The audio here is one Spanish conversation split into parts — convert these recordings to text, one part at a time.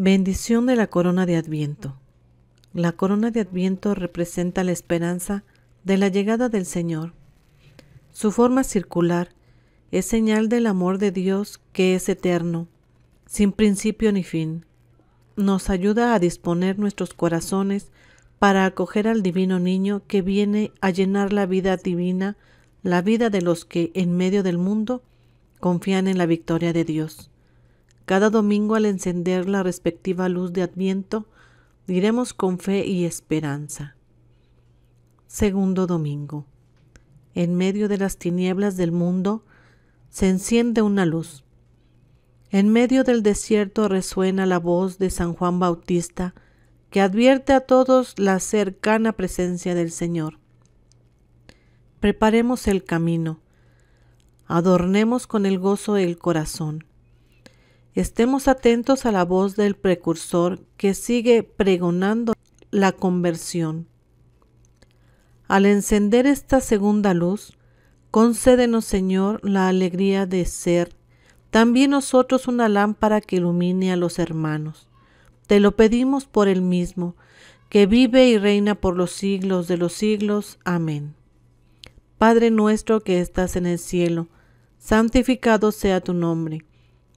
Bendición de la corona de Adviento. La corona de Adviento representa la esperanza de la llegada del Señor. Su forma circular es señal del amor de Dios que es eterno, sin principio ni fin. Nos ayuda a disponer nuestros corazones para acoger al divino niño que viene a llenar la vida divina, la vida de los que en medio del mundo confían en la victoria de Dios. Cada domingo al encender la respectiva luz de Adviento, diremos con fe y esperanza. Segundo domingo. En medio de las tinieblas del mundo se enciende una luz. En medio del desierto resuena la voz de San Juan Bautista que advierte a todos la cercana presencia del Señor. Preparemos el camino, adornemos con el gozo el corazón. Estemos atentos a la voz del precursor que sigue pregonando la conversión. Al encender esta segunda luz, concédenos, Señor, la alegría de ser también nosotros una lámpara que ilumine a los hermanos. Te lo pedimos por el mismo, que vive y reina por los siglos de los siglos. Amén. Padre nuestro que estás en el cielo, santificado sea tu nombre.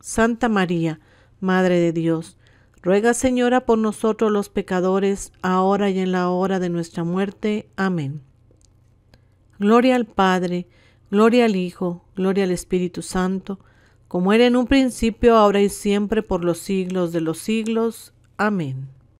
Santa María, Madre de Dios, ruega Señora por nosotros los pecadores, ahora y en la hora de nuestra muerte. Amén. Gloria al Padre, gloria al Hijo, gloria al Espíritu Santo, como era en un principio, ahora y siempre, por los siglos de los siglos. Amén.